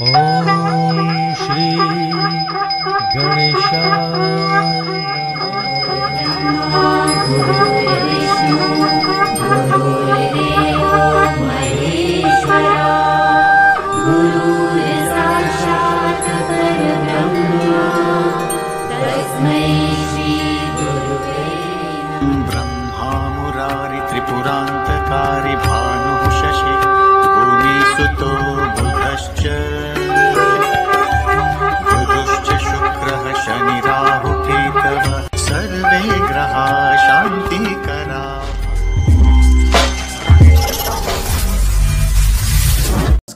श्री गणेश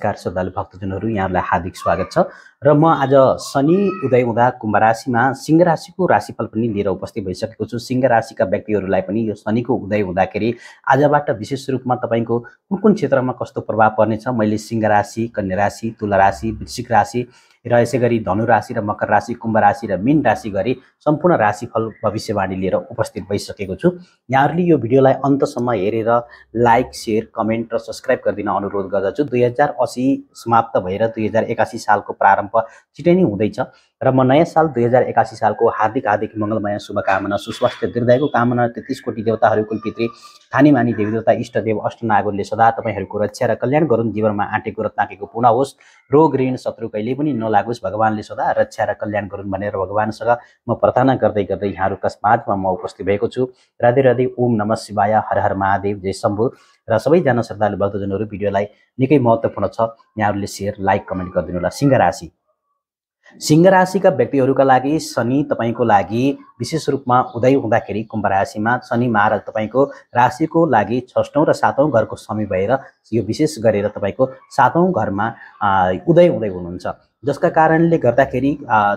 नमस्कार श्रद्धालु भक्तजनहरू यहाँहरूलाई हार्दिक स्वागत छ र म आज शनि उदय हुँदा कुम्भ राशिमा सिंह राशिको राशिफल पनि लिएर उपस्थित भइसकेको छु सिंह राशिका व्यक्तिहरूलाई पनि यो शनिको उदय हुँदाखेरि आजबाट विशेष रूपमा तपाईँको कुन कुन क्षेत्रमा कस्तो प्रभाव पर्नेछ मैले सिंह राशि कन्या राशि तुला राशि वृश्चिक राशि र यसै गरी धनु राशि र मकर राशि कुम्भ राशि र मीन राशि गरी सम्पूर्ण राशिफल भविष्यवाणी लिएर उपस्थित भइसकेको छु यहाँहरूले यो भिडियोलाई अन्तसम्म हेरेर लाइक सेयर कमेन्ट र सब्सक्राइब गरिदिन अनुरोध गर्दछु दुई हजार असी समाप्त भएर दुई हजार एकासी सालको प्रारम्भ छिटै नै हुँदैछ र म नयाँ साल दुई हजार एकासी सालको हार्दिक हार्दिक मङ्गलमय शुभकामना सुस्वास्थ्य दीर्घायुको कामना तेत्तिस कोटी देवताहरू कुलपित्री मानी देवी देवता इष्टदेव अष्टनागरले सदा तपाईँहरूको रक्षा र कल्याण गरून् जीवनमा आँटेको र ताकेको पूर्ण होस् रोग ऋण शत्रु कहिले पनि नलागोस् भगवान्ले सदा रक्षा र कल्याण गरून् भनेर भगवान्सँग म प्रार्थना गर्दै गर्दै यहाँहरूका कस्मातमा म उपस्थित भएको छु राधे राधे ओम नम शिवाय हर हर महादेव जय शम्भु र सबैजना श्रद्धालु भक्तजनहरू भिडियोलाई निकै महत्त्वपूर्ण छ यहाँहरूले सेयर लाइक कमेन्ट गरिदिनु होला सिंह राशि सिंह राशिका व्यक्तिहरूका लागि शनि तपाईँको लागि विशेष रूपमा उदय हुँदाखेरि कुम्भ राशिमा शनि महाराज तपाईँको राशिको लागि छष्टौँ र सातौँ घरको स्वामी भएर यो विशेष गरेर तपाईँको सातौँ घरमा उदय हुँदै हुनुहुन्छ जसका कारणले गर्दाखेरि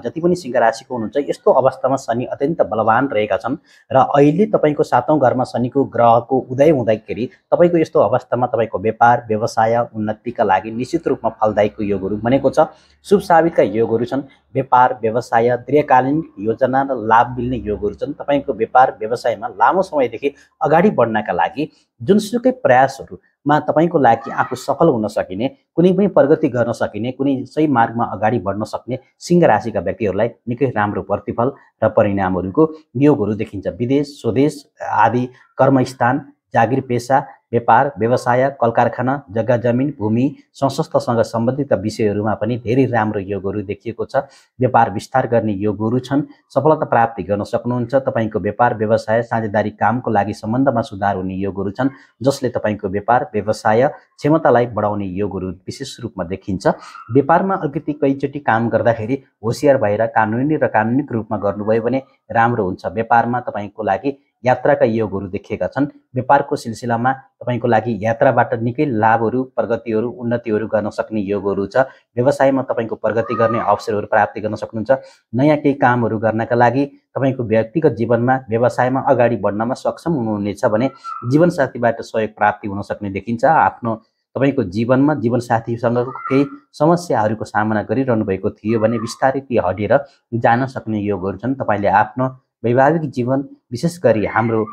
जति पनि सिंह राशिको हुनुहुन्छ यस्तो अवस्थामा शनि अत्यन्त बलवान रहेका छन् र अहिले तपाईँको सातौँ घरमा शनिको ग्रहको उदय हुँदाखेरि तपाईँको यस्तो अवस्थामा तपाईँको व्यापार व्यवसाय उन्नतिका लागि निश्चित रूपमा फलदायीको योगहरू बनेको छ शुभ साबितका योगहरू छन् व्यापार व्यवसाय दीर्घकालीन योजना र लाभ मिल्ने योगहरू छन् तपाईँको व्यापार व्यवसायमा लामो समयदेखि अगाडि बढ्नका लागि जुनसुकै प्रयासहरू मा तपाईँको लागि आफू सफल हुन सकिने कुनै पनि प्रगति गर्न सकिने कुनै सही मार्गमा अगाडि बढ्न सक्ने सिंह राशिका व्यक्तिहरूलाई निकै राम्रो प्रतिफल र परिणामहरूको नियोगहरू देखिन्छ विदेश स्वदेश आदि कर्मस्थान जागिर पेसा व्यापार व्यवसाय कल कारखाना जग्गा जमिन भूमि सशस्त्रसँग सम्बन्धित विषयहरूमा पनि धेरै राम्रो योगहरू देखिएको छ व्यापार विस्तार गर्ने योगहरू छन् सफलता प्राप्ति गर्न सक्नुहुन्छ तपाईँको व्यापार व्यवसाय साझेदारी कामको लागि सम्बन्धमा सुधार हुने योगहरू छन् जसले तपाईँको व्यापार व्यवसाय क्षमतालाई बढाउने योगहरू विशेष रूपमा देखिन्छ व्यापारमा अलिकति कैचोटि काम गर्दाखेरि होसियार भएर कानुनी र कानुनिक रूपमा गर्नुभयो भने राम्रो हुन्छ व्यापारमा तपाईँको लागि यात्राका योगहरू देखिएका छन् व्यापारको सिलसिलामा तपाईँको लागि यात्राबाट निकै लाभहरू प्रगतिहरू उन्नतिहरू गर्न सक्ने योगहरू छ व्यवसायमा तपाईँको प्रगति गर्ने अवसरहरू प्राप्ति गर्न सक्नुहुन्छ नयाँ केही कामहरू गर्नका लागि तपाईँको व्यक्तिगत जीवनमा व्यवसायमा अगाडि बढ्नमा सक्षम हुनुहुनेछ भने जीवनसाथीबाट सहयोग प्राप्ति हुन सक्ने देखिन्छ आफ्नो तपाईँको जीवनमा जीवनसाथीसँग केही समस्याहरूको सामना गरिरहनु भएको थियो भने बिस्तारै ती हटेर जान सक्ने योगहरू छन् तपाईँले आफ्नो वैवाहिक जीवन विशेष गरी हाम्रो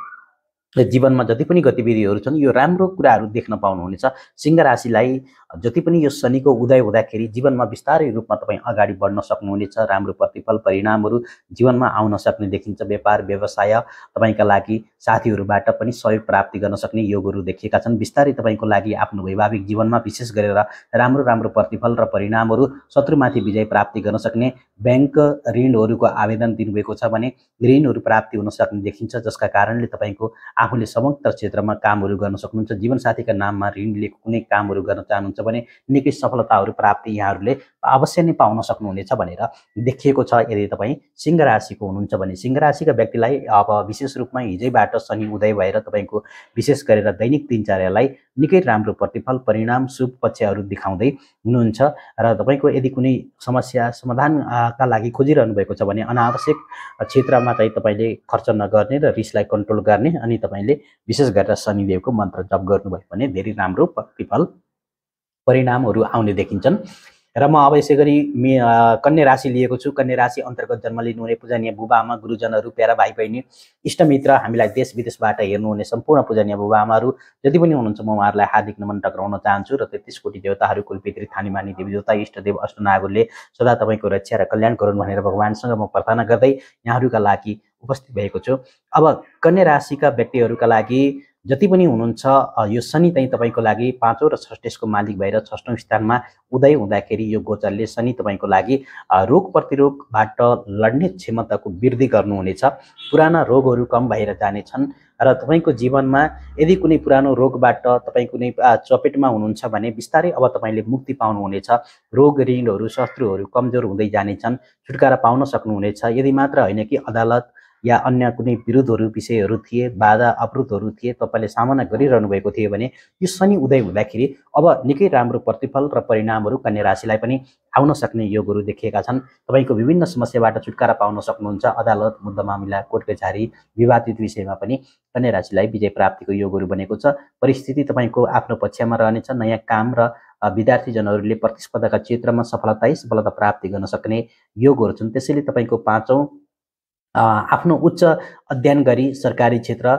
र जीवनमा जति पनि गतिविधिहरू छन् यो राम्रो कुराहरू देख्न पाउनुहुनेछ सिंह राशिलाई जति पनि यो शनिको उदय हुँदाखेरि जीवनमा बिस्तारै रूपमा तपाईँ अगाडि बढ्न सक्नुहुनेछ राम्रो प्रतिफल परिणामहरू जीवनमा आउन सक्ने देखिन्छ व्यापार व्यवसाय तपाईँका लागि साथीहरूबाट पनि सहयोग प्राप्ति गर्न सक्ने योगहरू देखिएका छन् बिस्तारै तपाईँको लागि आफ्नो वैवाहिक जीवनमा विशेष गरेर राम्रो राम्रो प्रतिफल र परिणामहरू शत्रुमाथि विजय प्राप्ति गर्न सक्ने ब्याङ्क ऋणहरूको आवेदन दिनुभएको छ भने ऋणहरू प्राप्ति हुन सक्ने देखिन्छ जसका कारणले तपाईँको आफूले समग्र क्षेत्रमा कामहरू गर्न सक्नुहुन्छ जीवनसाथीका नाममा ऋण लिएको कुनै कामहरू गर्न चाहनुहुन्छ भने निकै सफलताहरू प्राप्ति यहाँहरूले अवश्य नै पाउन सक्नुहुनेछ भनेर देखिएको छ यदि तपाईँ सिंह राशिको हुनुहुन्छ भने सिंह राशिका व्यक्तिलाई अब विशेष रूपमा हिजैबाट शनि उदय भएर तपाईँको विशेष गरेर दैनिक दिनचर्यालाई निकै राम्रो प्रतिफल परिणाम शुभ पक्षहरू देखाउँदै हुनुहुन्छ र तपाईँको यदि कुनै समस्या समाधानका लागि खोजिरहनु भएको छ भने अनावश्यक क्षेत्रमा चाहिँ तपाईँले खर्च नगर्ने र रिसलाई कन्ट्रोल गर्ने अनि तपाईँ तपाईँले विशेष गरेर शनिदेवको मन्त्र जप गर्नुभयो भने धेरै राम्रो प्रतिफल परिणामहरू आउने देखिन्छन् र म अब यसै गरी मे कन्या राशि लिएको छु कन्या राशि अन्तर्गत जन्म लिनुहुने पूजनीय बुबा आमा गुरुजनहरू प्यारा भाइ बहिनी इष्टमित्र हामीलाई देश विदेशबाट हेर्नुहुने सम्पूर्ण पूजनीय बुबा आमाहरू जति पनि हुनुहुन्छ म उहाँहरूलाई हार्दिक नमन टक्राउन चाहन्छु र तेत्तिस कोटी देवताहरू कुलपितृ थानीमानी देवी देवता इष्टदेव अष्टनागरले सदा तपाईँको रक्षा र कल्याण गरून् भनेर भगवान्सँग म प्रार्थना गर्दै यहाँहरूका लागि उपस्थित भएको छु अब कन्या राशिका व्यक्तिहरूका लागि जति पनि हुनुहुन्छ यो शनि चाहिँ तपाईँको लागि पाँचौँ र षष्ठेशको मालिक भएर छष्टौँ स्थानमा उदय हुँदाखेरि यो गोचरले शनि तपाईँको लागि रोग प्रतिरोगबाट लड्ने क्षमताको वृद्धि गर्नुहुनेछ पुराना रोगहरू कम भएर जानेछन् र तपाईँको जीवनमा यदि कुनै पुरानो रोगबाट तपाईँ कुनै चपेटमा हुनुहुन्छ भने बिस्तारै अब तपाईँले मुक्ति पाउनुहुनेछ रोग ऋणहरू शत्रुहरू कमजोर हुँदै जानेछन् छुटकारा पाउन सक्नुहुनेछ यदि मात्र होइन कि अदालत या अन्य कुनै विरोधहरू विषयहरू थिए बाधा अवरोधहरू थिए तपाईँले सामना गरिरहनु भएको थियो भने यो शनि उदय हुँदाखेरि अब निकै राम्रो प्रतिफल र परिणामहरू कन्या राशिलाई पनि आउन सक्ने योगहरू देखिएका छन् तपाईँको विभिन्न समस्याबाट छुटकारा पाउन सक्नुहुन्छ अदालत मुद्दा मामिला कोर्ट कचारी विवादित विषयमा पनि कन्या राशिलाई विजय प्राप्तिको योगहरू बनेको छ परिस्थिति तपाईँको आफ्नो पक्षमा रहनेछ नयाँ काम र विद्यार्थीजनहरूले प्रतिस्पर्धाका क्षेत्रमा सफलता सफलता प्राप्ति गर्न सक्ने योगहरू छन् त्यसैले तपाईँको पाँचौँ आफ्नो उच्च अध्ययन गरी सरकारी क्षेत्र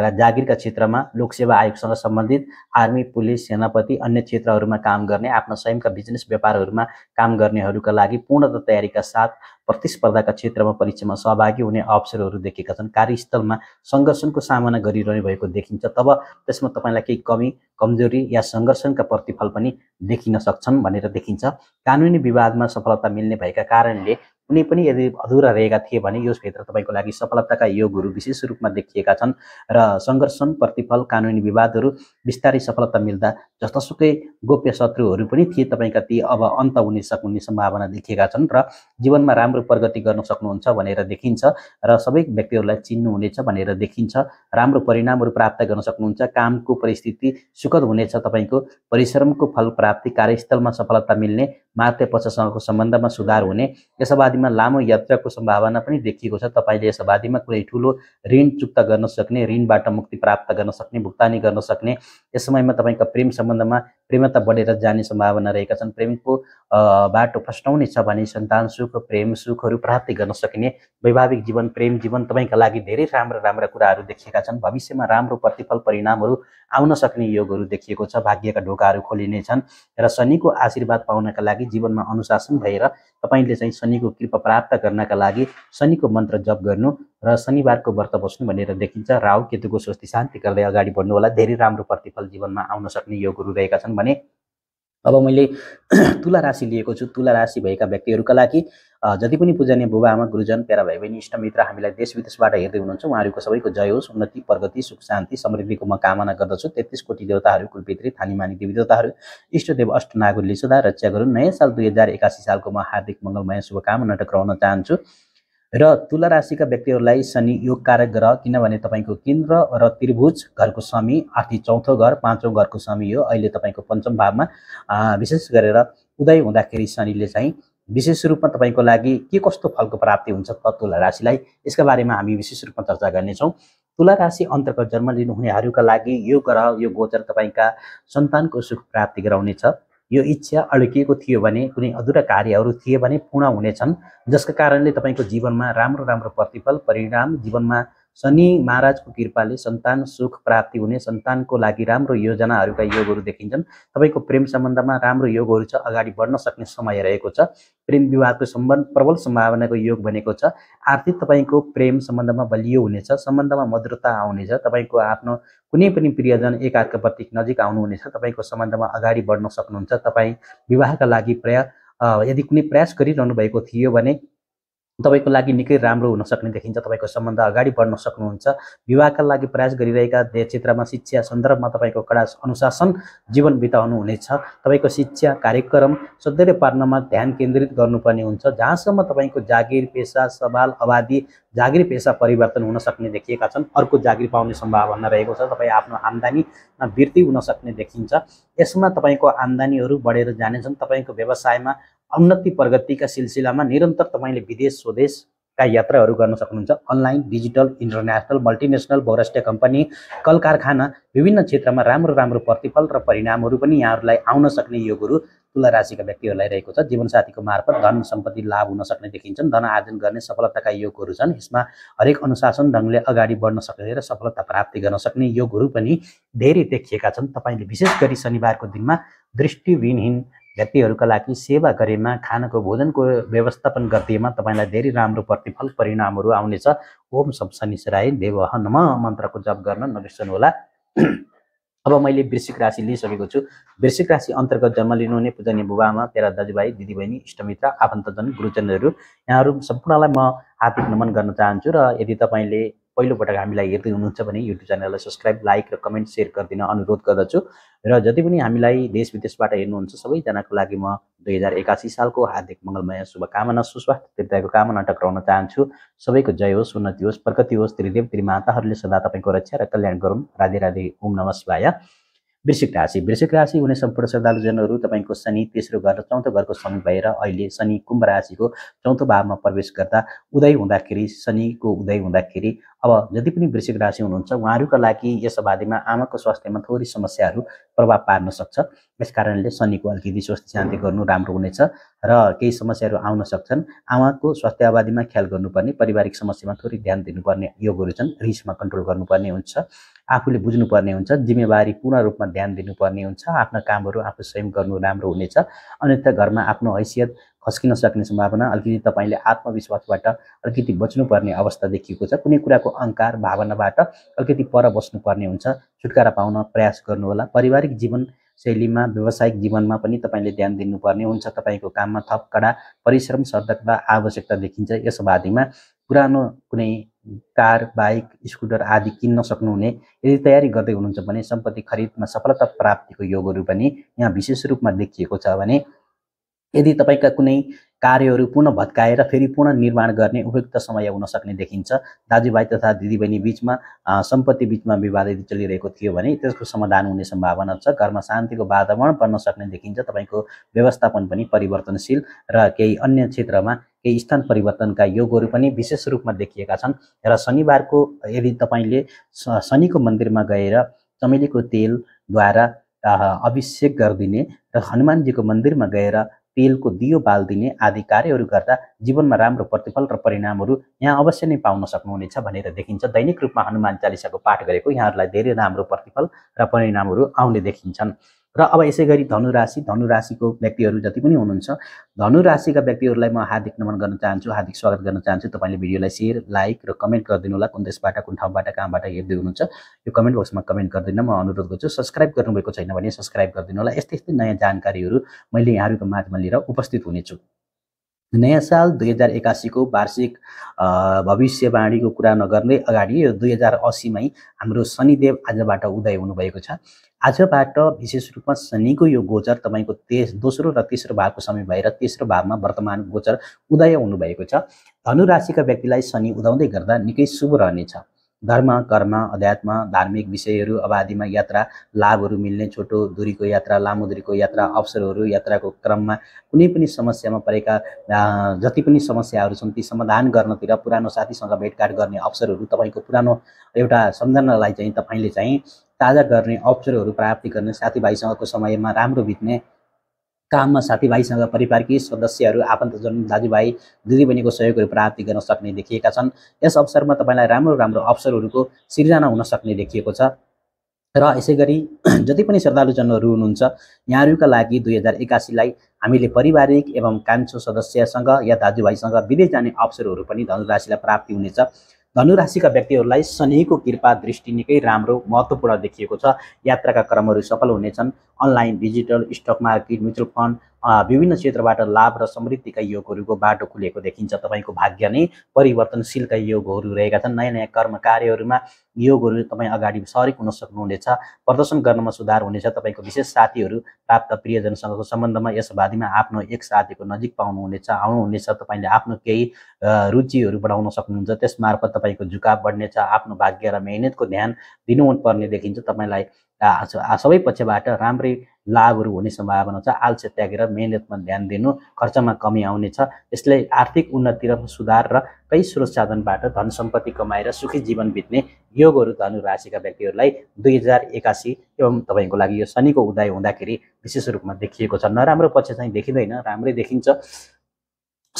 र जागिरका क्षेत्रमा लोकसेवा आयोगसँग सम्बन्धित आर्मी पुलिस सेनापति अन्य क्षेत्रहरूमा काम गर्ने आफ्ना स्वयंका बिजनेस व्यापारहरूमा काम गर्नेहरूका लागि पूर्णत तयारीका साथ प्रतिस्पर्धाका क्षेत्रमा परीक्षामा सहभागी हुने अवसरहरू देखेका छन् कार्यस्थलमा सङ्घर्षणको सामना गरिरहने भएको देखिन्छ तब त्यसमा तपाईँलाई केही कमी कमजोरी या सङ्घर्षणका प्रतिफल पनि देखिन सक्छन् भनेर देखिन्छ कानुनी विवादमा सफलता मिल्ने भएका कारणले कुनै पनि यदि अधुरा रहेका थिए भने यो क्षेत्र तपाईँको लागि सफलताका योगहरू विशेष रूपमा देखिएका छन् र सङ्घर्षण प्रतिफल कानुनी विवादहरू बिस्तारै सफलता मिल्दा जस्तासुकै गोप्य शत्रुहरू पनि थिए तपाईँका ती अब अन्त हुने सक्ने सम्भावना देखिएका छन् र जीवनमा राम्रो प्रगति गर्न सक्नुहुन्छ भनेर देखिन्छ र सबै व्यक्तिहरूलाई चिन्नुहुनेछ भनेर देखिन्छ राम्रो परिणामहरू प्राप्त गर्न सक्नुहुन्छ कामको परिस्थिति सुखद हुनेछ तपाईँको परिश्रमको फल प्राप्ति कार्यस्थलमा सफलता मिल्ने मातृ पक्षसँगको सम्बन्धमा सुधार हुने यसबाद अवधिमा लामो यात्राको सम्भावना पनि देखिएको छ तपाईँले यस अवधिमा कुनै ठुलो ऋण चुक्ता गर्न सक्ने ऋणबाट मुक्ति प्राप्त गर्न सक्ने भुक्तानी गर्न सक्ने यस समयमा तपाईँका प्रेम सम्बन्धमा प्रेमता बढेर जाने सम्भावना रहेका छन् प्रेमको बाटो फस्टाउने छ भने सन्तान सुख प्रेम सुखहरू प्राप्ति गर्न सकिने वैवाहिक जीवन प्रेम जीवन तपाईँका लागि धेरै राम्रा राम्रा कुराहरू देखिएका छन् भविष्यमा राम्रो प्रतिफल परिणामहरू आउन सक्ने योगहरू देखिएको छ भाग्यका ढोकाहरू खोलिने छन् र शनिको आशीर्वाद पाउनका लागि जीवनमा अनुशासन भएर तपाईँले चाहिँ शनिको कृपा प्राप्त गर्नका लागि शनिको मन्त्र जप गर्नु र शनिबारको व्रत बस्नु भनेर देखिन्छ राहु केतुको स्वस्ति शान्ति गर्दै अगाडि बढ्नु होला धेरै राम्रो प्रतिफल जीवनमा आउन सक्ने योगहरू रहेका छन् भने अब मैले तुला राशि लिएको छु तुला राशि भएका व्यक्तिहरूका लागि जति पनि पूजनीय बुबा आमा गुरुजन प्यारा भाइ बहिनी इष्टमित्र हामीलाई देश विदेशबाट हेर्दै हुनुहुन्छ उहाँहरूको सबैको जय होस् उन्नति प्रगति सुख शान्ति समृद्धिको म कामना गर्दछु तेत्तिस कोटी देवताहरू कुलपित्री थानीमानी देवी देवताहरू इष्टदेव अष्टनागुरले लिसुदा रक्षा गरून् नयाँ साल दुई हजार एकासी सालको म हार्दिक मङ्गलमय शुभकामना टक्राउन चाहन्छु र तुला राशिका व्यक्तिहरूलाई शनि योग कारक ग्रह किनभने तपाईँको केन्द्र र त्रिभुज घरको स्वामी आर्थिक चौथो घर पाँचौँ घरको स्वामी हो अहिले तपाईँको पञ्चम भावमा विशेष गरेर उदय हुँदाखेरि शनिले चाहिँ विशेष रूपमा तपाईँको लागि के कस्तो फलको प्राप्ति हुन्छ त तुला राशिलाई यसका बारेमा हामी विशेष रूपमा चर्चा गर्नेछौँ तुला राशि अन्तर्गत जन्म लिनुहुनेहरूका लागि यो ग्रह यो गोचर तपाईँका सन्तानको सुख प्राप्ति गराउनेछ यो इच्छा अड्किएको थियो भने कुनै अधुरा कार्यहरू थिए भने पूर्ण हुनेछन् जसको कारणले तपाईँको जीवनमा राम्रो राम्रो प्रतिफल परिणाम जीवनमा शनि महाराजको कृपाले सन्तान सुख प्राप्ति हुने सन्तानको लागि राम्रो योजनाहरूका योगहरू देखिन्छन् तपाईँको प्रेम सम्बन्धमा राम्रो योगहरू छ अगाडि बढ्न सक्ने समय रहेको छ प्रेम विवाहको सम्बन्ध प्रबल सम्भावनाको योग बनेको छ आर्थिक तपाईँको प्रेम सम्बन्धमा बलियो हुनेछ सम्बन्धमा मधुरता आउनेछ तपाईँको आफ्नो कुनै पनि प्रियजन एक प्रति नजिक आउनुहुनेछ तपाईँको सम्बन्धमा अगाडि बढ्न सक्नुहुन्छ तपाईँ विवाहका लागि प्रया यदि कुनै प्रयास गरिरहनु भएको थियो भने तपाईँको लागि निकै राम्रो हुन सक्ने देखिन्छ तपाईँको सम्बन्ध अगाडि बढ्न सक्नुहुन्छ विवाहका लागि प्रयास गरिरहेका क्षेत्रमा शिक्षा सन्दर्भमा तपाईँको कडा अनुशासन जीवन बिताउनु हुनेछ तपाईँको शिक्षा कार्यक्रम सधैँ पार्नमा ध्यान केन्द्रित गर्नुपर्ने हुन्छ जहाँसम्म तपाईँको जागिर पेसा सवाल अवादी जागिर पेसा परिवर्तन हुन सक्ने देखिएका छन् अर्को जागिर पाउने सम्भावना रहेको छ तपाईँ आफ्नो आम्दानीमा वृद्धि हुन सक्ने देखिन्छ यसमा तपाईँको आम्दानीहरू बढेर जानेछन् तपाईँको व्यवसायमा उन्नति प्रगतिका सिलसिलामा निरन्तर तपाईँले विदेश स्वदेशका यात्राहरू गर्न सक्नुहुन्छ अनलाइन डिजिटल इन्टरनेसनल मल्टिनेसनल बहुराष्ट्रिय कम्पनी कल कारखाना विभिन्न क्षेत्रमा राम्रो राम्रो प्रतिफल र परिणामहरू पनि यहाँहरूलाई आउन सक्ने योगहरू तुला राशिका व्यक्तिहरूलाई रहेको छ जीवनसाथीको मार्फत धन सम्पत्ति लाभ हुन सक्ने देखिन्छन् धन आर्जन गर्ने सफलताका योगहरू छन् यसमा हरेक अनुशासन ढङ्गले अगाडि बढ्न सक्ने र सफलता प्राप्ति गर्न सक्ने योगहरू पनि धेरै देखिएका छन् तपाईँले विशेष गरी शनिबारको दिनमा दृष्टिविहीन व्यक्तिहरूका लागि सेवा गरेमा खानाको भोजनको व्यवस्थापन गरिदिएमा तपाईँलाई धेरै राम्रो प्रतिफल परिणामहरू आउनेछ ओम शमशनिसराय देव हनुम मन्त्रको जप गर्न नबिर्सनुहोला अब मैले वृश्चिक राशि लिइसकेको छु वृश्चिक राशि अन्तर्गत जन्म लिनुहुने पूजनीय बुबामा तेरा दाजुभाइ दिदीबहिनी इष्टमित्र आफन्तजन गुरुजनहरू यहाँहरू सम्पूर्णलाई म हार्दिक नमन गर्न चाहन्छु र यदि तपाईँले पहिलोपटक हामीलाई हेर्दै हुनुहुन्छ भने युट्युब च्यानललाई सब्सक्राइब लाइक र कमेन्ट सेयर गरिदिन अनुरोध गर्दछु र जति पनि हामीलाई देश विदेशबाट हेर्नुहुन्छ सबैजनाको लागि म दुई हजार एकासी सालको हार्दिक मङ्गलमय शुभकामना सुस्वास्थ्य दीर्घायु कामना टक्राउन चाहन्छु सबैको जय होस् उन्नति होस् प्रगति होस् त्रिदेव त्रिमाताहरूले सदा तपाईँको रक्षा र कल्याण गरौँ राधे राधे ओम नमस् शिवाय वृश्चिक राशि वृश्चिक राशि हुने सम्पूर्ण श्रद्धालुजनहरू तपाईँको शनि तेस्रो घर र चौथो घरको समीप भएर अहिले शनि कुम्भ राशिको चौथो भावमा प्रवेश गर्दा उदय हुँदाखेरि शनिको उदय हुँदाखेरि अब जति पनि वृश्चिक राशि हुनुहुन्छ उहाँहरूका लागि यस अवधिमा आमाको स्वास्थ्यमा थोरै समस्याहरू प्रभाव पार्न सक्छ यस कारणले शनिको अलिकति स्वस्थ शान्ति गर्नु राम्रो हुनेछ र केही समस्याहरू आउन सक्छन् आमाको स्वास्थ्य अवधिमा ख्याल गर्नुपर्ने पारिवारिक समस्यामा थोरै ध्यान दिनुपर्ने योगहरू छन् रिसमा कन्ट्रोल गर्नुपर्ने हुन्छ आफूले बुझ्नुपर्ने हुन्छ जिम्मेवारी पूर्ण रूपमा ध्यान दिनुपर्ने हुन्छ आफ्ना कामहरू आफू स्वयं गर्नु राम्रो हुनेछ अन्यथा घरमा आफ्नो हैसियत खस्किन सक्ने सम्भावना अलिकति तपाईँले आत्मविश्वासबाट अलिकति बच्नुपर्ने अवस्था देखिएको छ कुनै कुराको अङ्कार भावनाबाट अलिकति पर बस्नुपर्ने हुन्छ छुटकारा पाउन प्रयास गर्नुहोला पारिवारिक जीवन शैलीमा व्यावसायिक जीवनमा पनि तपाईँले ध्यान दिनुपर्ने हुन्छ तपाईँको काममा थप कडा परिश्रम सतर्कता आवश्यकता देखिन्छ यस अवधिमा पुरानो कुनै कार बाइक स्कुटर आदि किन्न सक्नुहुने यदि तयारी गर्दै हुनुहुन्छ भने सम्पत्ति खरिदमा सफलता प्राप्तिको योगहरू पनि यहाँ विशेष रूपमा देखिएको छ भने यदि तपाईँका कुनै कार्यहरू पुनः भत्काएर फेरि पुनः निर्माण गर्ने उपयुक्त समय हुन सक्ने देखिन्छ दाजुभाइ तथा दिदीबहिनी बिचमा सम्पत्ति बिचमा विवाद यदि चलिरहेको थियो भने त्यसको समाधान हुने सम्भावना छ घरमा शान्तिको वातावरण बन्न सक्ने देखिन्छ तपाईँको व्यवस्थापन पनि परिवर्तनशील र केही अन्य क्षेत्रमा केही स्थान परिवर्तनका योगहरू पनि विशेष रूपमा देखिएका छन् र शनिबारको यदि तपाईँले शनिको मन्दिरमा गएर चमेलीको तेलद्वारा अभिषेक गरिदिने र हनुमानजीको मन्दिरमा गएर तेलको दियो बालिदिने आदि कार्यहरू गर्दा जीवनमा राम्रो प्रतिफल र परिणामहरू यहाँ अवश्य नै पाउन सक्नुहुनेछ भनेर देखिन्छ दैनिक रूपमा हनुमान चालिसाको पाठ गरेको यहाँहरूलाई धेरै राम्रो प्रतिफल र परिणामहरू आउने देखिन्छन् र अब यसै गरी धनुराशि धनुराशिको व्यक्तिहरू जति पनि हुनुहुन्छ धनुराशिका व्यक्तिहरूलाई म हार्दिक नमन गर्न चाहन्छु हार्दिक स्वागत गर्न चाहन्छु तपाईँले भिडियोलाई सेयर लाइक र कमेन्ट गरिदिनु होला कुन देशबाट कुन ठाउँबाट कहाँबाट हेर्दै हुनुहुन्छ यो कमेन्ट बक्समा कमेन्ट गरिदिन म अनुरोध गर्छु सब्सक्राइब गर्नुभएको छैन भने सब्सक्राइब गरिदिनु होला यस्तै यस्तै नयाँ जानकारीहरू मैले यहाँहरूको माझमा लिएर उपस्थित हुनेछु नयाँ साल दुई हजार एकासीको वार्षिक भविष्यवाणीको कुरा नगर्ने अगाडि यो दुई हजार असीमै हाम्रो शनिदेव आजबाट उदय हुनुभएको छ आजबाट विशेष रूपमा शनिको यो गोचर तपाईँको तेस दोस्रो र तेस्रो भावको समय भएर तेस्रो भावमा वर्तमान गोचर उदय हुनुभएको छ धनु राशिका व्यक्तिलाई शनि उदाउँदै गर्दा निकै शुभ रहनेछ धर्म कर्म अध्यात्म धार्मिक विषयहरू अवधिमा यात्रा लाभहरू मिल्ने छोटो दुरीको यात्रा लामो दुरीको यात्रा अवसरहरू यात्राको क्रममा कुनै पनि समस्यामा परेका जति पनि समस्याहरू छन् ती समाधान गर्नतिर पुरानो साथीसँग भेटघाट गर्ने अवसरहरू तपाईँको पुरानो एउटा सम्झनालाई चाहिँ तपाईँले चाहिँ ताजा गर्ने अवसरहरू प्राप्ति गर्ने साथीभाइसँगको समयमा राम्रो बित्ने काममा साथीभाइसँग परिवारकी सदस्यहरू आफन्तजन दाजुभाइ दिदीबहिनीको सहयोगहरू प्राप्ति गर्न सक्ने देखिएका छन् यस अवसरमा तपाईँलाई राम्रो राम्रो अवसरहरूको सिर्जना हुन सक्ने देखिएको छ र यसै गरी जति पनि श्रद्धालुजनहरू हुनुहुन्छ यहाँहरूका लागि दुई हजार एकासीलाई हामीले पारिवारिक एवं कान्छो सदस्यसँग या दाजुभाइसँग विदेश जाने अवसरहरू पनि धनुराशिलाई प्राप्ति हुनेछ धनुराशिका व्यक्तिहरूलाई शनिको कृपा दृष्टि निकै राम्रो महत्त्वपूर्ण देखिएको छ यात्राका क्रमहरू सफल हुनेछन् online digital stock market mutual fund विभिन्न क्षेत्रबाट लाभ र समृद्धिका योगहरूको बाटो खुलेको देखिन्छ तपाईँको भाग्य नै परिवर्तनशीलका योगहरू रहेका छन् नयाँ नयाँ कर्म कार्यहरूमा योगहरू तपाईँ अगाडि सरिक हुन सक्नुहुनेछ प्रदर्शन गर्नमा सुधार हुनेछ तपाईँको विशेष साथीहरू प्राप्त प्रियजनसँगको सम्बन्धमा यस अवधिमा आफ्नो एक साथीको नजिक पाउनुहुनेछ आउनुहुनेछ तपाईँले आफ्नो केही रुचिहरू बढाउन सक्नुहुन्छ त्यस मार्फत तपाईँको झुकाव बढ्नेछ आफ्नो भाग्य र मेहनतको ध्यान दिनुपर्ने देखिन्छ तपाईँलाई सबै पक्षबाट राम्रै लाभहरू हुने सम्भावना छ आलस्य त्यागेर मेहनतमा ध्यान दिनु खर्चमा कमी आउनेछ यसले आर्थिक उन्नति र सुधार र कै स्रोत साधनबाट धन सम्पत्ति कमाएर सुखी जीवन बित्ने योगहरू धनु राशिका व्यक्तिहरूलाई दुई हजार एकासी एवं तपाईँको लागि यो शनिको उदय हुँदाखेरि विशेष रूपमा देखिएको छ नराम्रो पक्ष चाहिँ देखिँदैन राम्रै देखिन्छ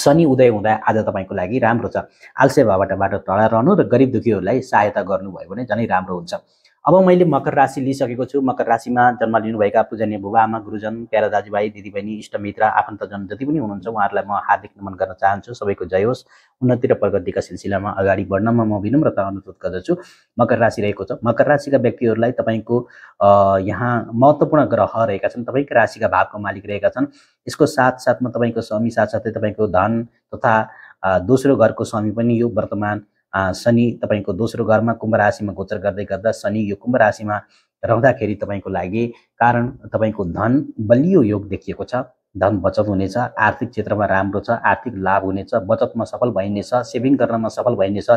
शनि उदय हुँदा आज तपाईँको लागि राम्रो छ आलस्य भावबाट बाटो टाढा रहनु र गरिब दुखीहरूलाई सहायता गर्नुभयो भने झनै राम्रो हुन्छ अब मैले मकर राशि लिइसकेको छु मकर राशिमा जन्म लिनुभएका पूजनीय बुबा गुरुजन प्यारा दाजुभाइ दिदीबहिनी इष्टमित्र आफन्तजन जति पनि हुनुहुन्छ उहाँहरूलाई म हार्दिक नमन गर्न चाहन्छु सबैको जय होस् उन्नति र प्रगतिका सिलसिलामा अगाडि बढ्नमा म विनम्रता अनुरोध गर्दछु मकर राशि रहेको छ मकर राशिका व्यक्तिहरूलाई तपाईँको यहाँ महत्त्वपूर्ण ग्रह रहेका छन् तपाईँको राशिका भावको मालिक रहेका छन् यसको साथसाथमा तपाईँको स्वामी साथसाथै तपाईँको धन तथा दोस्रो घरको स्वामी पनि यो वर्तमान शनि तपाईँको दोस्रो घरमा कुम्भ राशिमा गोचर गर्दै गर्दा शनि यो कुम्भ राशिमा रहँदाखेरि तपाईँको लागि कारण तपाईँको धन बलियो योग देखिएको छ धन बचत हुनेछ आर्थिक क्षेत्रमा राम्रो छ आर्थिक लाभ हुनेछ बचतमा सफल भइनेछ सेभिङ गर्नमा सफल भइनेछ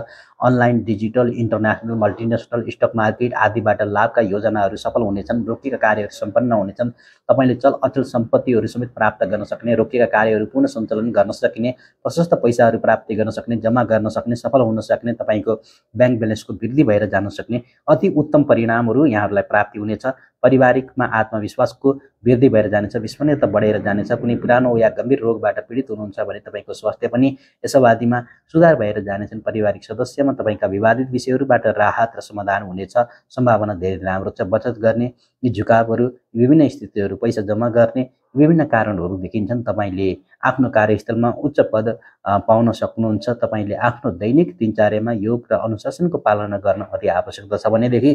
online digital international multinational stock market आदिबाट लाभका योजनाहरू सफल हुनेछन् रोकिएका कार्यहरू सम्पन्न हुनेछन् तपाईँले चल अचल सम्पत्तिहरू समेत प्राप्त गर्न सक्ने रोकिएका कार्यहरू पुनः सञ्चालन गर्न सकिने प्रशस्त पैसाहरू प्राप्ति गर्न सक्ने जम्मा गर्न सक्ने सफल हुन सक्ने तपाईँको ब्याङ्क ब्यालेन्सको वृद्धि भएर जान सक्ने अति उत्तम परिणामहरू यहाँहरूलाई प्राप्ति हुनेछ पारिवारिकमा आत्मविश्वासको वृद्धि भएर जानेछ विश्वनीयता बढेर जानेछ कुनै पुरानो या गम्भीर रोगबाट पीडित हुनुहुन्छ भने तपाईँको स्वास्थ्य पनि यसवादीमा सुधार भएर जानेछन् पारिवारिक सदस्यमा तपाईँका विवादित विषयहरूबाट राहत र समाधान हुनेछ सम्भावना धेरै राम्रो छ बचत गर्ने झुकावहरू विभिन्न स्थितिहरू पैसा जम्मा गर्ने विभिन्न कारणहरू देखिन्छन् तपाईँले आफ्नो कार्यस्थलमा उच्च पद पाउन सक्नुहुन्छ तपाईँले आफ्नो दैनिक दिनचर्यामा योग र अनुशासनको पालना गर्न अति आवश्यकता छ भनेदेखि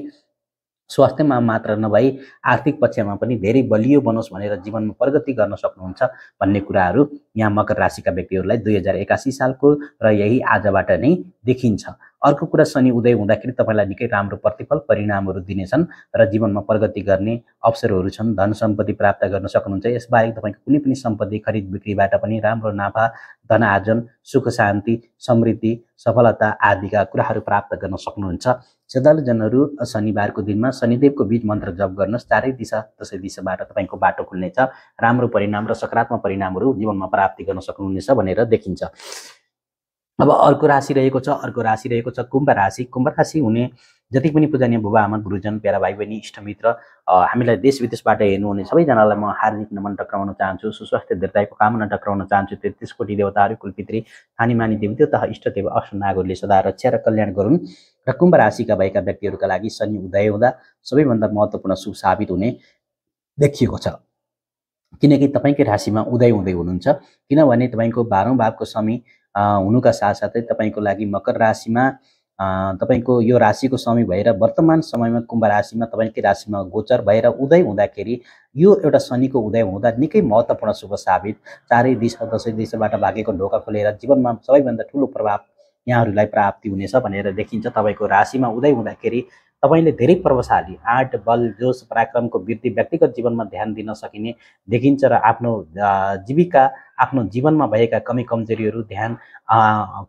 स्वास्थ्यमा मात्र नभई आर्थिक पक्षमा पनि धेरै बलियो बनोस् भनेर जीवनमा प्रगति गर्न सक्नुहुन्छ भन्ने कुराहरू यहाँ मकर राशिका व्यक्तिहरूलाई दुई हजार एकासी सालको र यही आजबाट नै देखिन्छ अर्को कुरा शनि उदय हुँदाखेरि तपाईँलाई निकै राम्रो प्रतिफल परिणामहरू दिनेछन् र जीवनमा प्रगति गर्ने अवसरहरू छन् धन सम्पत्ति प्राप्त गर्न सक्नुहुन्छ यसबाहेक तपाईँको कुनै पनि सम्पत्ति खरिद बिक्रीबाट पनि राम्रो नाफा धन आर्जन सुख शान्ति समृद्धि सफलता आदिका कुराहरू प्राप्त गर्न सक्नुहुन्छ श्रद्धालुजनहरू शनिबारको दिनमा शनिदेवको बीज मन्त्र जप गर्नुहोस् चारै दिशा दसैँ दिशाबाट तपाईँको बाटो खुल्नेछ राम्रो परिणाम र सकारात्मक परिणामहरू जीवनमा प्राप्त प्राप्ति गर्न सक्नुहुनेछ भनेर देखिन्छ अब अर्को राशि रहेको छ अर्को राशि रहेको छ कुम्भ राशि कुम्भ राशि हुने जति पनि पूजनीय बुबा आमा गुरुजन प्यारा भाइ बहिनी इष्टमित्र हामीलाई देश विदेशबाट हेर्नुहुने सबैजनालाई म हार्दिक नमन टक्राउन चाहन्छु सुस्वास्थ्य दृढताको कामना टक्राउन चाहन्छु तेत्तिस कोटी देवताहरू कुलपित्री हानिमानी तथा इष्टदेव अष्ट नागहरूले सदा रक्षा र कल्याण गरून् र कुम्भ राशिका भएका व्यक्तिहरूका लागि शनि उदय हुँदा सबैभन्दा महत्त्वपूर्ण सुख साबित हुने देखिएको छ किनकि तपाईँकै राशिमा उदय हुँदै हुनुहुन्छ किनभने तपाईँको बाह्रौँ भावको समय हुनुका साथसाथै तपाईँको लागि मकर राशिमा तपाईँको यो राशिको समय भएर वर्तमान समयमा कुम्भ राशिमा तपाईँकै राशिमा गोचर भएर उदय हुँदाखेरि यो एउटा शनिको उदय हुँदा निकै महत्त्वपूर्ण शुभ साबित चारै दिशा दसैँ दिशाबाट भागेको ढोका खोलेर जीवनमा सबैभन्दा ठुलो प्रभाव यहाँहरूलाई प्राप्ति हुनेछ भनेर देखिन्छ तपाईँको राशिमा उदय हुँदाखेरि तपाईँले धेरै प्रभावशाली आँट बल जोस पराक्रमको वृद्धि व्यक्तिगत जीवनमा ध्यान दिन सकिने देखिन्छ र आफ्नो जीविका आफ्नो जीवनमा भएका कमी कमजोरीहरू ध्यान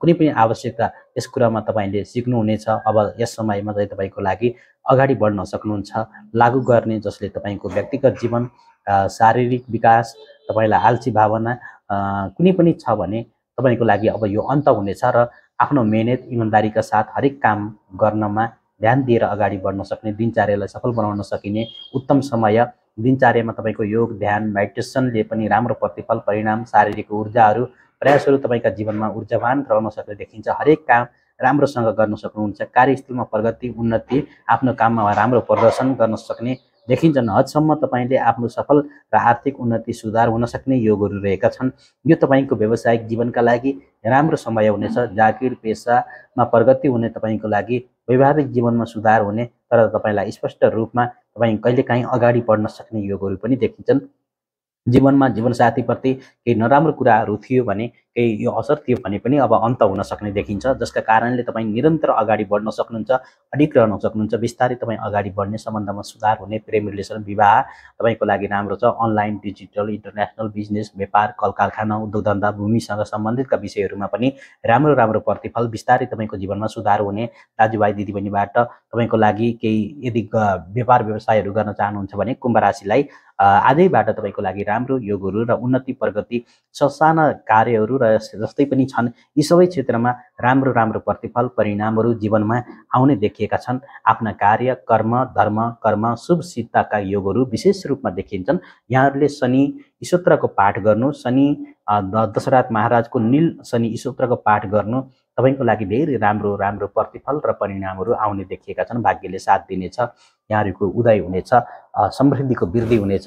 कुनै पनि आवश्यकता यस कुरामा तपाईँले सिक्नुहुनेछ अब यस समयमा चाहिँ तपाईँको लागि अगाडि बढ्न सक्नुहुन्छ लागु गर्ने जसले तपाईँको व्यक्तिगत जीवन शारीरिक विकास तपाईँलाई आल्छी भावना कुनै पनि छ भने तपाईँको लागि अब यो अन्त हुनेछ र आफ्नो मेहनत इमान्दारीका साथ हरेक काम गर्नमा ध्यान दिएर अगाडि बढ्न सक्ने दिनचर्यालाई सफल बनाउन सकिने उत्तम समय दिनचर्यामा तपाईँको योग ध्यान मेडिटेसनले पनि राम्रो प्रतिफल परिणाम शारीरिक ऊर्जाहरू प्रयासहरू तपाईँका जीवनमा ऊर्जावान रहन सक्ने देखिन्छ हरेक काम राम्रोसँग गर्न सक्नुहुन्छ कार्यस्थलमा प्रगति उन्नति आफ्नो काममा राम्रो प्रदर्शन गर्न सक्ने देखिन्छन् हदसम्म तपाईँले आफ्नो सफल र आर्थिक उन्नति सुधार हुन सक्ने योगहरू रहेका छन् यो तपाईँको व्यवसायिक जीवनका लागि राम्रो समय हुनेछ जागिर पेसामा प्रगति हुने तपाईँको लागि वैवाहिक जीवनमा सुधार हुने तर तपाईँलाई स्पष्ट रूपमा तपाईँ कहिलेकाहीँ अगाडि बढ्न सक्ने योगहरू पनि देखिन्छन् जीवनमा जीवनसाथीप्रति केही नराम्रो कुराहरू थियो भने केही यो असर थियो भने पनि अब अन्त हुन सक्ने देखिन्छ जसका कारणले तपाईँ निरन्तर अगाडि बढ्न सक्नुहुन्छ अडिक रहन सक्नुहुन्छ बिस्तारै तपाईँ अगाडि बढ्ने सम्बन्धमा सुधार हुने प्रेम रिलेसन विवाह तपाईँको लागि राम्रो छ अनलाइन डिजिटल इन्टरनेसनल बिजनेस व्यापार कल कारखाना उद्योग धन्दा भूमिसँग सम्बन्धितका विषयहरूमा पनि राम्रो राम्रो प्रतिफल बिस्तारै तपाईँको जीवनमा सुधार हुने दाजुभाइ दिदीबहिनीबाट तपाईँको लागि केही यदि व्यापार व्यवसायहरू गर्न चाहनुहुन्छ भने कुम्भ राशिलाई आजैबाट तपाईँको लागि राम्रो योगहरू र उन्नति प्रगति ससाना कार्यहरू प्रयास जस्तै पनि छन् यी सबै क्षेत्रमा राम्रो राम्रो प्रतिफल परिणामहरू जीवनमा आउने देखिएका छन् आफ्ना कार्य कर्म धर्म कर्म शुभ सिद्धका योगहरू विशेष रूपमा देखिन्छन् यहाँहरूले शनि ईश्वत्रको पाठ गर्नु शनि दशरथ महाराजको निल शनि ईश्वत्रको पाठ गर्नु तपाईँको लागि धेरै राम्रो राम्रो प्रतिफल र परिणामहरू आउने देखिएका छन् भाग्यले साथ दिनेछ यहाँहरूको उदय हुनेछ समृद्धिको वृद्धि हुनेछ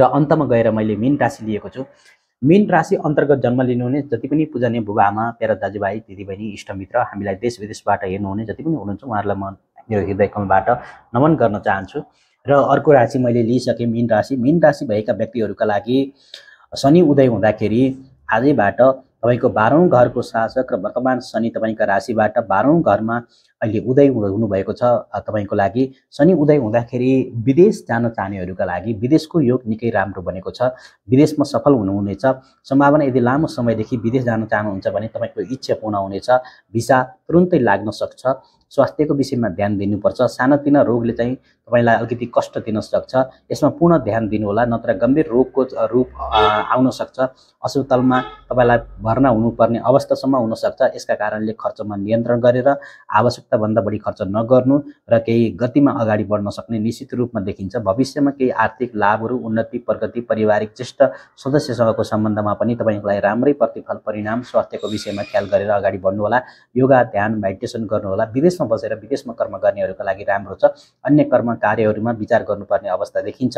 र अन्तमा गएर मैले मीन राशि लिएको छु मिन राशि अन्तर्गत जन्म लिनुहुने जति पनि पूजनीय बुबा आमा प्यारा दाजुभाइ दिदीबहिनी इष्टमित्र हामीलाई देश विदेशबाट हेर्नुहुने जति पनि हुनुहुन्छ उहाँहरूलाई म मेरो हृदयकमबाट नमन गर्न चाहन्छु र अर्को राशि मैले लिइसकेँ मिन राशि मिन राशि भएका व्यक्तिहरूका लागि शनि उदय हुँदाखेरि आजैबाट तपाईँको बाह्रौँ घरको शासक र वर्तमान शनि तपाईँका राशिबाट बाह्रौँ घरमा अहिले उदय हुनुभएको छ तपाईँको लागि शनि उदय हुँदाखेरि विदेश जान चाहनेहरूका लागि विदेशको योग निकै राम्रो बनेको छ विदेशमा सफल हुनुहुनेछ सम्भावना यदि लामो समयदेखि विदेश जान चाहनुहुन्छ भने तपाईँको इच्छा पूर्ण हुनेछ भिसा तुरुन्तै लाग्न सक्छ स्वास्थ्यको विषयमा ध्यान दिनुपर्छ सानोतिना रोगले चाहिँ तपाईँलाई अलिकति कष्ट दिन सक्छ यसमा पूर्ण ध्यान दिनुहोला नत्र गम्भीर रोगको रूप आउन सक्छ अस्पतालमा तपाईँलाई भर्ना हुनुपर्ने अवस्थासम्म हुनसक्छ यसका कारणले खर्चमा नियन्त्रण गरेर आवश्यक आवश्यकताभन्दा बढी खर्च नगर्नु र केही गतिमा अगाडि बढ्न सक्ने निश्चित रूपमा देखिन्छ भविष्यमा केही आर्थिक लाभहरू उन्नति प्रगति पारिवारिक ज्येष्ठ सदस्यसँगको सम्बन्धमा पनि तपाईँलाई राम्रै प्रतिफल परिणाम स्वास्थ्यको विषयमा ख्याल गरेर अगाडि बढ्नुहोला योगा ध्यान मेडिटेसन गर्नुहोला विदेशमा बसेर विदेशमा कर्म गर्नेहरूको लागि राम्रो छ अन्य कर्म कार्यहरूमा विचार गर्नुपर्ने अवस्था देखिन्छ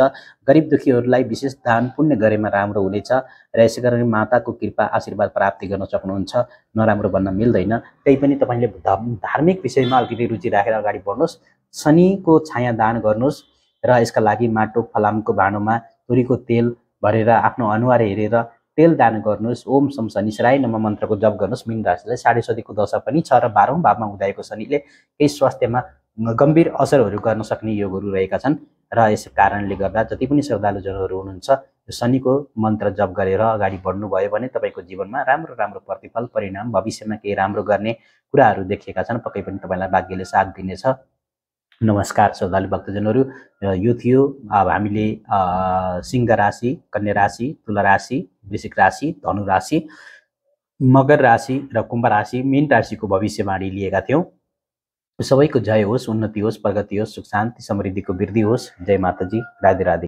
गरिब दुःखीहरूलाई विशेष दान पुण्य गरेमा राम्रो हुनेछ र यसै कारण माताको कृपा आशीर्वाद प्राप्ति गर्न सक्नुहुन्छ नराम्रो भन्न मिल्दैन त्यही पनि तपाईँले धार्मिक विषयमा अलिकति रुचि राखेर अगाडि बढ्नुहोस् शनिको छाया दान गर्नुहोस् र यसका लागि माटो फलामको भाँडोमा तुरीको तेल भरेर आफ्नो अनुहार हेरेर तेल दान गर्नुहोस् ओम सम शनिसराय नम मन्त्रको जप गर्नुहोस् मिन राशिलाई साढे सतीको दशा पनि छ र बाह्रौँ भावमा उदाएको शनिले केही स्वास्थ्यमा गम्भीर असरहरू गर्न सक्ने योगहरू रहेका छन् र यस कारणले गर्दा जति पनि श्रद्धालुजनहरू हुनुहुन्छ शनिको मन्त्र जप गरेर अगाडि बढ्नुभयो भने तपाईँको जीवनमा राम्रो राम्रो प्रतिफल परिणाम भविष्यमा केही राम्रो गर्ने कुराहरू देखिएका छन् पक्कै पनि तपाईँलाई भाग्यले साथ दिनेछ नमस्कार श्रद्धालु भक्तजनहरू यो थियो अब हामीले सिंह राशि कन्या राशि तुला राशि वृश्चिक राशि धनु राशि मगर राशि र कुम्भ राशि मेन राशिको भविष्यवाणी लिएका थियौँ सबैको जय होस् उन्नति होस् प्रगति होस् सुख शान्ति समृद्धिको वृद्धि होस् जय माताजी राधे राधे